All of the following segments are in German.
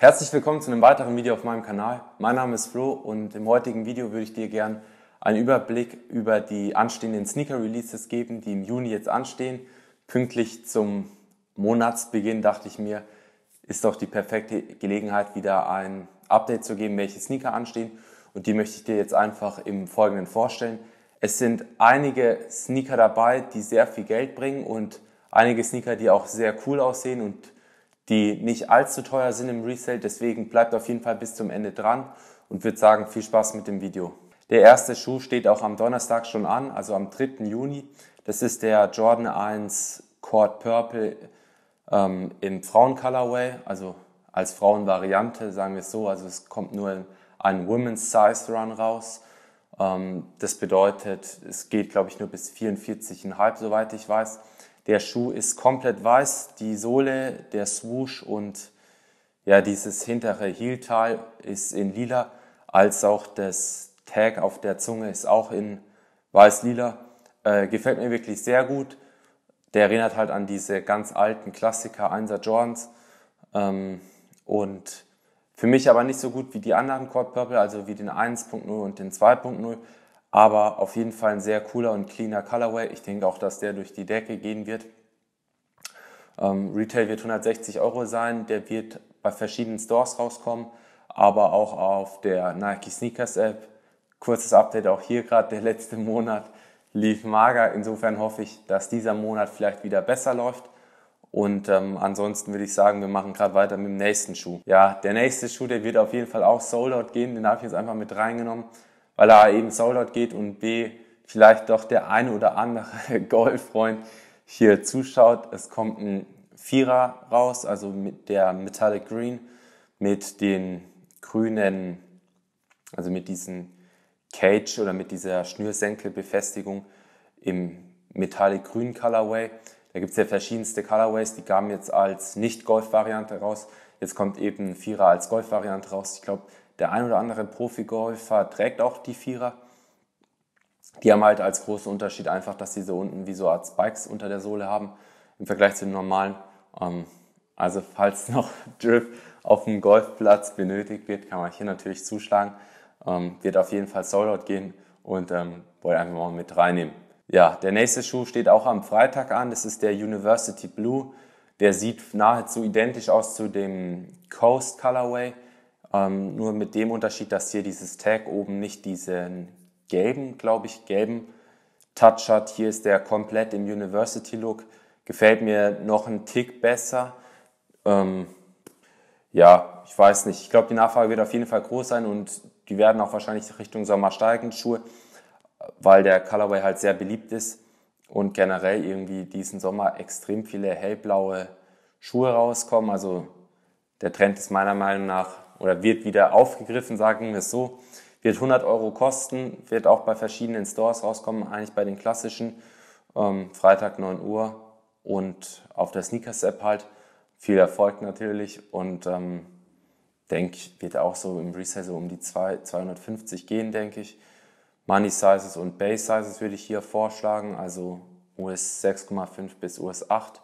Herzlich willkommen zu einem weiteren Video auf meinem Kanal. Mein Name ist Flo und im heutigen Video würde ich dir gerne einen Überblick über die anstehenden Sneaker Releases geben, die im Juni jetzt anstehen. Pünktlich zum Monatsbeginn dachte ich mir, ist doch die perfekte Gelegenheit, wieder ein Update zu geben, welche Sneaker anstehen. Und die möchte ich dir jetzt einfach im Folgenden vorstellen. Es sind einige Sneaker dabei, die sehr viel Geld bringen und einige Sneaker, die auch sehr cool aussehen und die nicht allzu teuer sind im Resale. Deswegen bleibt auf jeden Fall bis zum Ende dran und würde sagen, viel Spaß mit dem Video. Der erste Schuh steht auch am Donnerstag schon an, also am 3. Juni. Das ist der Jordan 1 Cord Purple ähm, im Frauen-Colorway, also als Frauenvariante, sagen wir es so. Also es kommt nur ein Women's Size Run raus. Ähm, das bedeutet, es geht, glaube ich, nur bis 44,5, soweit ich weiß. Der Schuh ist komplett weiß, die Sohle, der Swoosh und ja, dieses hintere Heel-Teil ist in lila, als auch das Tag auf der Zunge ist auch in weiß-lila. Äh, gefällt mir wirklich sehr gut. Der erinnert halt an diese ganz alten Klassiker 1er Jordans. Ähm, und für mich aber nicht so gut wie die anderen Core Purple, also wie den 1.0 und den 2.0, aber auf jeden Fall ein sehr cooler und cleaner Colorway. Ich denke auch, dass der durch die Decke gehen wird. Ähm, Retail wird 160 Euro sein. Der wird bei verschiedenen Stores rauskommen, aber auch auf der Nike Sneakers App. Kurzes Update auch hier gerade. Der letzte Monat lief mager. Insofern hoffe ich, dass dieser Monat vielleicht wieder besser läuft. Und ähm, ansonsten würde ich sagen, wir machen gerade weiter mit dem nächsten Schuh. Ja, der nächste Schuh, der wird auf jeden Fall auch Sold Out gehen. Den habe ich jetzt einfach mit reingenommen weil er eben Soundcloud geht und B vielleicht doch der eine oder andere Golffreund hier zuschaut. Es kommt ein Vierer raus, also mit der Metallic Green, mit den grünen, also mit diesem Cage oder mit dieser Schnürsenkelbefestigung im Metallic Grün Colorway. Da gibt es ja verschiedenste Colorways, die kamen jetzt als Nicht-Golf-Variante raus. Jetzt kommt eben ein Vierer als Golf-Variante raus. Ich glaube, der ein oder andere Profi-Golfer trägt auch die Vierer. Die haben halt als großen Unterschied einfach, dass sie so unten wie so Art Spikes unter der Sohle haben im Vergleich zu den normalen. Ähm, also falls noch Drip auf dem Golfplatz benötigt wird, kann man hier natürlich zuschlagen. Ähm, wird auf jeden Fall Soldout gehen und ähm, wollte einfach mal mit reinnehmen. Ja, der nächste Schuh steht auch am Freitag an. Das ist der University Blue. Der sieht nahezu identisch aus zu dem Coast Colorway. Ähm, nur mit dem Unterschied, dass hier dieses Tag oben nicht diesen gelben, glaube ich, gelben Touch hat. Hier ist der komplett im University Look. Gefällt mir noch einen Tick besser. Ähm, ja, ich weiß nicht. Ich glaube, die Nachfrage wird auf jeden Fall groß sein und die werden auch wahrscheinlich Richtung Sommer steigen, Schuhe, weil der Colorway halt sehr beliebt ist und generell irgendwie diesen Sommer extrem viele hellblaue Schuhe rauskommen. Also der Trend ist meiner Meinung nach oder wird wieder aufgegriffen, sagen wir es so. Wird 100 Euro kosten, wird auch bei verschiedenen Stores rauskommen, eigentlich bei den klassischen. Ähm, Freitag 9 Uhr und auf der Sneakers-App halt. Viel Erfolg natürlich und ähm, denke, wird auch so im Resale so um die 2, 250 gehen, denke ich. Money Sizes und Base Sizes würde ich hier vorschlagen, also US 6,5 bis US 8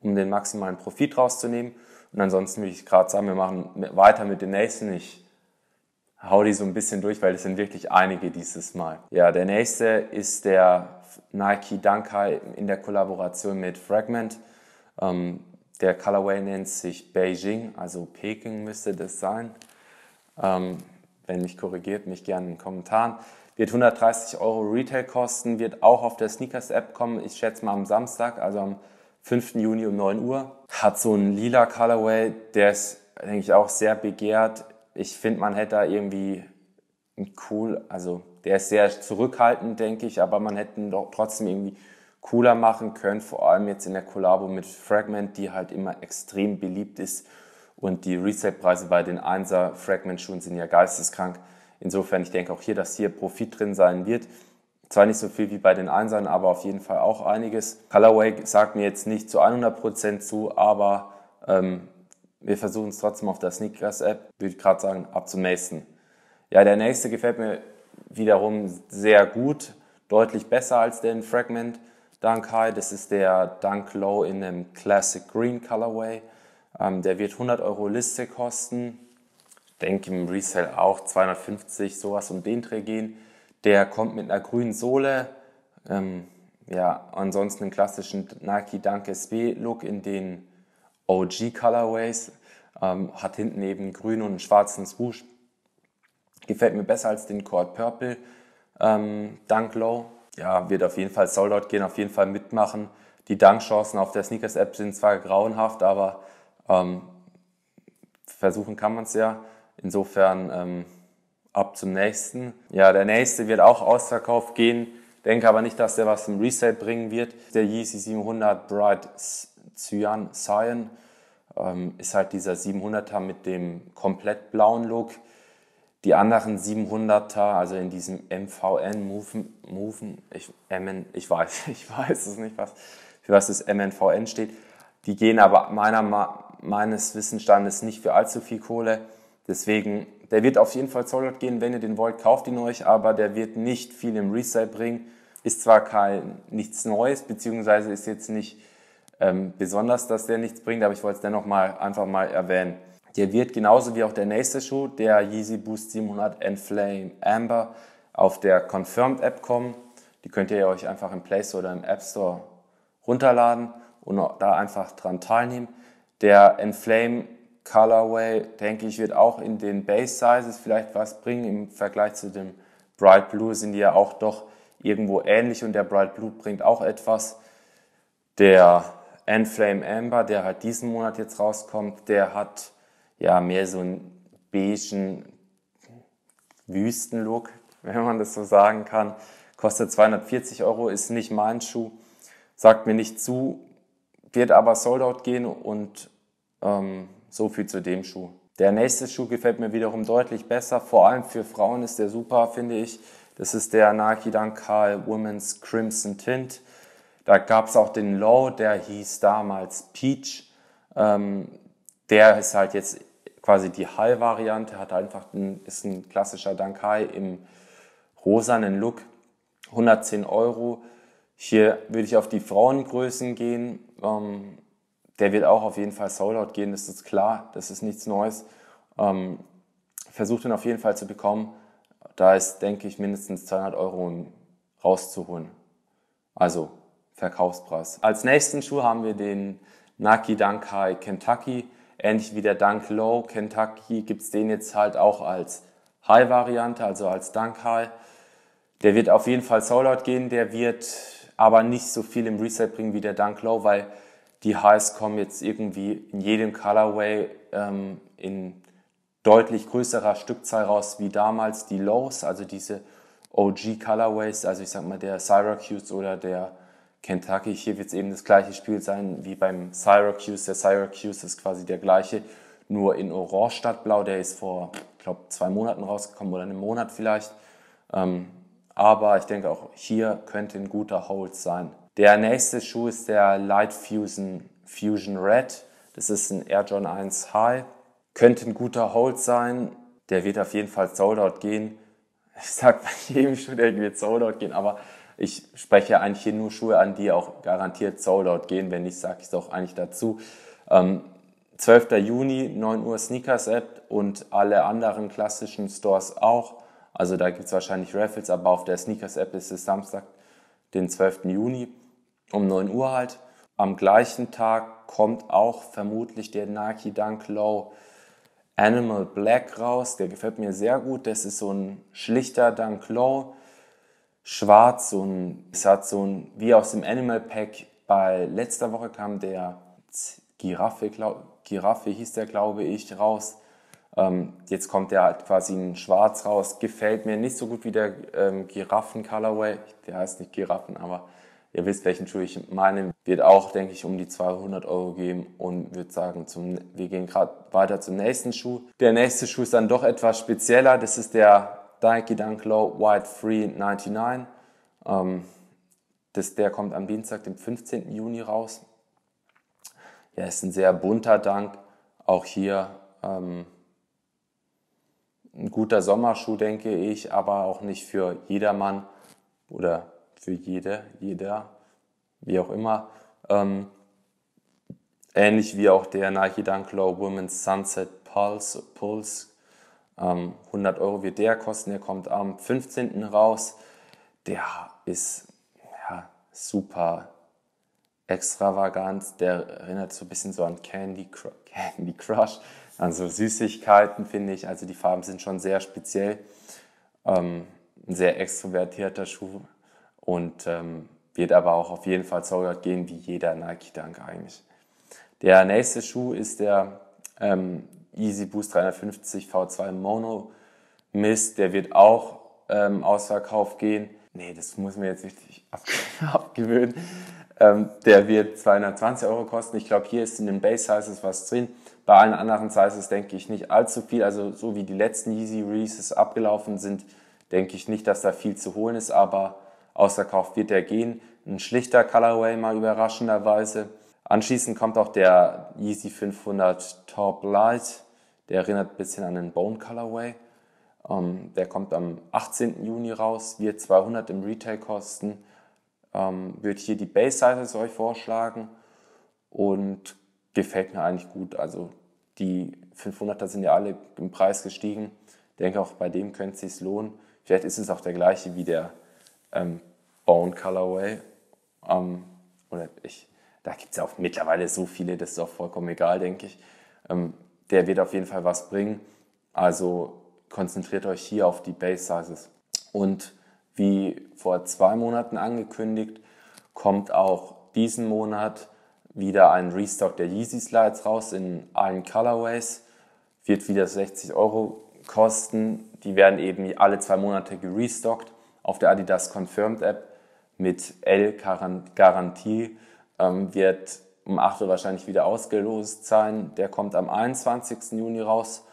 um den maximalen Profit rauszunehmen. Und ansonsten würde ich gerade sagen, wir machen weiter mit dem nächsten. Ich hau die so ein bisschen durch, weil es sind wirklich einige dieses Mal. Ja, der nächste ist der Nike Dankai in der Kollaboration mit Fragment. Ähm, der Colorway nennt sich Beijing, also Peking müsste das sein. Ähm, wenn mich korrigiert, mich gerne in den Kommentaren. Wird 130 Euro Retail kosten, wird auch auf der Sneakers-App kommen. Ich schätze mal am Samstag, also am 5. Juni um 9 Uhr. Hat so einen lila Colorway, der ist, denke ich, auch sehr begehrt. Ich finde, man hätte da irgendwie einen cool, also der ist sehr zurückhaltend, denke ich, aber man hätte ihn doch trotzdem irgendwie cooler machen können, vor allem jetzt in der Kollabo mit Fragment, die halt immer extrem beliebt ist und die Reset-Preise bei den 1er Fragment-Schuhen sind ja geisteskrank. Insofern, ich denke auch hier, dass hier Profit drin sein wird. Zwar nicht so viel wie bei den Einsern, aber auf jeden Fall auch einiges. Colorway sagt mir jetzt nicht zu 100% zu, aber ähm, wir versuchen es trotzdem auf der Sneakers App. Würde ich gerade sagen, ab zum nächsten. Ja, der nächste gefällt mir wiederum sehr gut, deutlich besser als den Fragment Dunk High. Das ist der Dunk Low in einem Classic Green Colorway. Ähm, der wird 100 Euro Liste kosten. Ich denke im Resale auch 250, sowas um den Dreh gehen. Der kommt mit einer grünen Sohle, ähm, ja, ansonsten einen klassischen Nike Dunk SB Look in den OG Colorways, ähm, hat hinten eben grün und schwarzen Swoosh. Gefällt mir besser als den Cord Purple ähm, Dunk Low. Ja, wird auf jeden Fall Soldout gehen, auf jeden Fall mitmachen. Die Dunk-Chancen auf der Sneakers-App sind zwar grauenhaft, aber ähm, versuchen kann man es ja. Insofern ähm, ab zum nächsten. Ja, der nächste wird auch ausverkauft gehen. Denke aber nicht, dass der was im Reset bringen wird. Der Yeezy 700 Bright Cyan Cyan ähm, ist halt dieser 700er mit dem komplett blauen Look. Die anderen 700er, also in diesem MVN Moven, Moven ich, MN, ich weiß, ich weiß es nicht, was, für was das MNVN steht. Die gehen aber meiner, meines Wissensstandes nicht für allzu viel Kohle. Deswegen der wird auf jeden Fall Solid gehen, wenn ihr den wollt, kauft ihn euch, aber der wird nicht viel im Resale bringen. Ist zwar kein nichts Neues, beziehungsweise ist jetzt nicht ähm, besonders, dass der nichts bringt, aber ich wollte es dennoch mal einfach mal erwähnen. Der wird genauso wie auch der nächste Schuh, der Yeezy Boost 700 Enflame Amber, auf der Confirmed App kommen. Die könnt ihr euch einfach im Play Store oder im App Store runterladen und da einfach dran teilnehmen. Der Enflame Colorway, denke ich, wird auch in den Base Sizes vielleicht was bringen. Im Vergleich zu dem Bright Blue sind die ja auch doch irgendwo ähnlich und der Bright Blue bringt auch etwas. Der Enflame Amber, der halt diesen Monat jetzt rauskommt, der hat ja mehr so einen beigen Wüstenlook, wenn man das so sagen kann. Kostet 240 Euro, ist nicht mein Schuh, sagt mir nicht zu, wird aber Soldout gehen und ähm, so viel zu dem Schuh. Der nächste Schuh gefällt mir wiederum deutlich besser. Vor allem für Frauen ist der super, finde ich. Das ist der Nike Dankal Women's Crimson Tint. Da gab es auch den Low, der hieß damals Peach. Ähm, der ist halt jetzt quasi die High-Variante, hat einfach ein, ist ein klassischer Dankai im rosanen Look. 110 Euro. Hier würde ich auf die Frauengrößen gehen. Ähm, der wird auch auf jeden Fall Soulout gehen, das ist klar, das ist nichts Neues. Ähm, versucht ihn auf jeden Fall zu bekommen. Da ist, denke ich, mindestens 200 Euro rauszuholen. Also Verkaufspreis. Als nächsten Schuh haben wir den Naki Dunk High Kentucky. Ähnlich wie der Dunk Low Kentucky gibt es den jetzt halt auch als High-Variante, also als Dunk High. Der wird auf jeden Fall Soulout gehen, der wird aber nicht so viel im Reset bringen wie der Dunk Low, weil die Highs kommen jetzt irgendwie in jedem Colorway ähm, in deutlich größerer Stückzahl raus wie damals die Lows, also diese OG Colorways, also ich sag mal der Syracuse oder der Kentucky. Hier wird es eben das gleiche Spiel sein wie beim Syracuse. Der Syracuse ist quasi der gleiche, nur in Orange statt Blau. Der ist vor, ich glaube, zwei Monaten rausgekommen oder einem Monat vielleicht. Ähm, aber ich denke auch hier könnte ein guter Hold sein. Der nächste Schuh ist der Light Fusion, Fusion Red. Das ist ein Air John 1 High. Könnte ein guter Hold sein. Der wird auf jeden Fall Soldout gehen. Ich sage bei jedem Schuh, der wird Soldout gehen, aber ich spreche eigentlich hier nur Schuhe an, die auch garantiert Soldout gehen. Wenn nicht, sage ich es auch eigentlich dazu. Ähm, 12. Juni, 9 Uhr Sneakers App und alle anderen klassischen Stores auch. Also da gibt es wahrscheinlich Raffles, aber auf der Sneakers App ist es Samstag, den 12. Juni um 9 Uhr halt. Am gleichen Tag kommt auch vermutlich der Nike Dunk Low Animal Black raus. Der gefällt mir sehr gut. Das ist so ein schlichter Dunk Low. Schwarz, so ein, es hat so ein, wie aus dem Animal Pack bei letzter Woche kam der Giraffe, glaub, Giraffe hieß der, glaube ich, raus. Ähm, jetzt kommt der halt quasi in schwarz raus. Gefällt mir nicht so gut wie der ähm, Giraffen-Colorway. Der heißt nicht Giraffen, aber Ihr wisst, welchen Schuh ich meine. Wird auch, denke ich, um die 200 Euro geben und würde sagen, zum, wir gehen gerade weiter zum nächsten Schuh. Der nächste Schuh ist dann doch etwas spezieller. Das ist der Nike Dunk Low White Free 99. Ähm, das, der kommt am Dienstag, dem 15. Juni raus. Ja, ist ein sehr bunter Dank. Auch hier ähm, ein guter Sommerschuh, denke ich, aber auch nicht für jedermann oder für jede, jeder, wie auch immer. Ähm, ähnlich wie auch der Nike Dunk Low Women's Sunset Pulse. Pulse. Ähm, 100 Euro wird der kosten. Der kommt am 15. raus. Der ist ja, super extravagant. Der erinnert so ein bisschen so an Candy, Cru Candy Crush. Also Süßigkeiten finde ich. Also die Farben sind schon sehr speziell. Ähm, ein sehr extrovertierter Schuh und ähm, wird aber auch auf jeden Fall Soulard gehen, wie jeder Nike Dunk eigentlich. Der nächste Schuh ist der ähm, Easy Boost 350 V2 Mono Mist, der wird auch ähm, ausverkauft gehen. Nee, das muss mir jetzt richtig ab abgewöhnen. Ähm, der wird 220 Euro kosten. Ich glaube, hier ist in den Base Sizes was drin. Bei allen anderen Sizes denke ich nicht allzu viel. Also so wie die letzten Easy Releases abgelaufen sind, denke ich nicht, dass da viel zu holen ist. Aber Ausverkauft wird der gehen. Ein schlichter Colorway mal überraschenderweise. Anschließend kommt auch der Yeezy 500 Top Light. Der erinnert ein bisschen an den Bone Colorway. Ähm, der kommt am 18. Juni raus, wird 200 im Retail kosten. Ähm, würde hier die Base Sizes euch vorschlagen und gefällt mir eigentlich gut. Also die 500er sind ja alle im Preis gestiegen. Ich denke auch bei dem könnte es sich lohnen. Vielleicht ist es auch der gleiche wie der ähm, Bone Colorway. Ähm, oder ich, da gibt es ja auch mittlerweile so viele, das ist auch vollkommen egal, denke ich. Ähm, der wird auf jeden Fall was bringen. Also konzentriert euch hier auf die Base Sizes. Und wie vor zwei Monaten angekündigt, kommt auch diesen Monat wieder ein Restock der Yeezy Slides raus in allen Colorways. Wird wieder 60 Euro kosten. Die werden eben alle zwei Monate gerestockt. Auf der Adidas Confirmed App mit L-Garantie ähm, wird um 8 Uhr wahrscheinlich wieder ausgelost sein. Der kommt am 21. Juni raus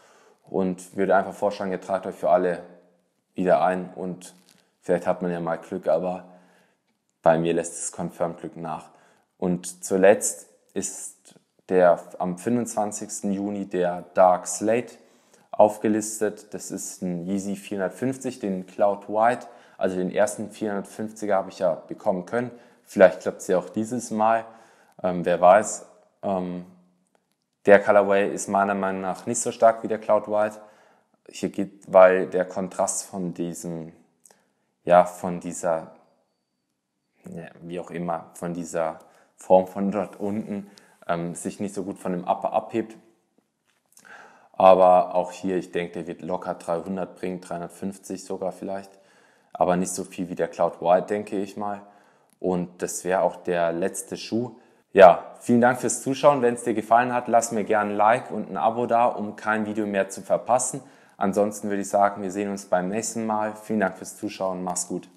und würde einfach vorschlagen, ihr tragt euch für alle wieder ein und vielleicht hat man ja mal Glück, aber bei mir lässt es Confirm Glück nach. Und zuletzt ist der am 25. Juni der Dark Slate aufgelistet. Das ist ein Yeezy 450, den Cloud White. Also den ersten 450er habe ich ja bekommen können. Vielleicht klappt es ja auch dieses Mal. Ähm, wer weiß. Ähm, der Colorway ist meiner Meinung nach nicht so stark wie der Cloud White. Hier geht, weil der Kontrast von diesem, ja, von dieser, ja, wie auch immer, von dieser Form von dort unten ähm, sich nicht so gut von dem Upper abhebt. Aber auch hier, ich denke, der wird locker 300 bringen, 350 sogar vielleicht. Aber nicht so viel wie der Cloud White, denke ich mal. Und das wäre auch der letzte Schuh. Ja, vielen Dank fürs Zuschauen. Wenn es dir gefallen hat, lass mir gerne ein Like und ein Abo da, um kein Video mehr zu verpassen. Ansonsten würde ich sagen, wir sehen uns beim nächsten Mal. Vielen Dank fürs Zuschauen. Mach's gut.